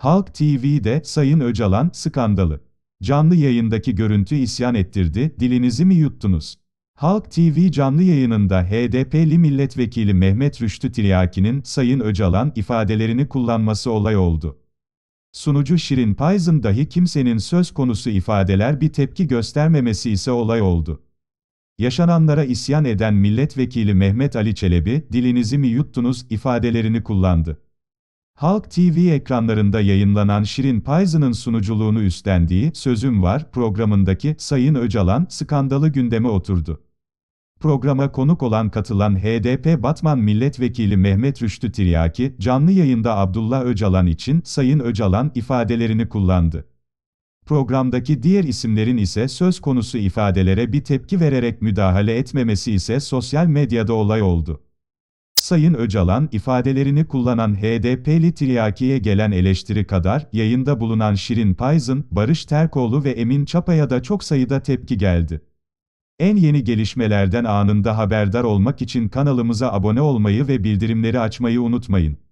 Halk TV'de Sayın Öcalan skandalı. Canlı yayındaki görüntü isyan ettirdi, dilinizi mi yuttunuz? Halk TV canlı yayınında HDP'li milletvekili Mehmet Rüştü Tiryaki'nin Sayın Öcalan ifadelerini kullanması olay oldu. Sunucu Şirin Payzın dahi kimsenin söz konusu ifadeler bir tepki göstermemesi ise olay oldu. Yaşananlara isyan eden milletvekili Mehmet Ali Çelebi, dilinizi mi yuttunuz ifadelerini kullandı. Halk TV ekranlarında yayınlanan Şirin Payzı'nın sunuculuğunu üstlendiği Sözüm Var programındaki Sayın Öcalan skandalı gündeme oturdu. Programa konuk olan katılan HDP Batman Milletvekili Mehmet Rüştü Tiryaki, canlı yayında Abdullah Öcalan için Sayın Öcalan ifadelerini kullandı. Programdaki diğer isimlerin ise söz konusu ifadelere bir tepki vererek müdahale etmemesi ise sosyal medyada olay oldu. Sayın Öcalan ifadelerini kullanan HDP'li Tiryaki'ye gelen eleştiri kadar, yayında bulunan Şirin Payzın, Barış Terkoğlu ve Emin Çapa'ya da çok sayıda tepki geldi. En yeni gelişmelerden anında haberdar olmak için kanalımıza abone olmayı ve bildirimleri açmayı unutmayın.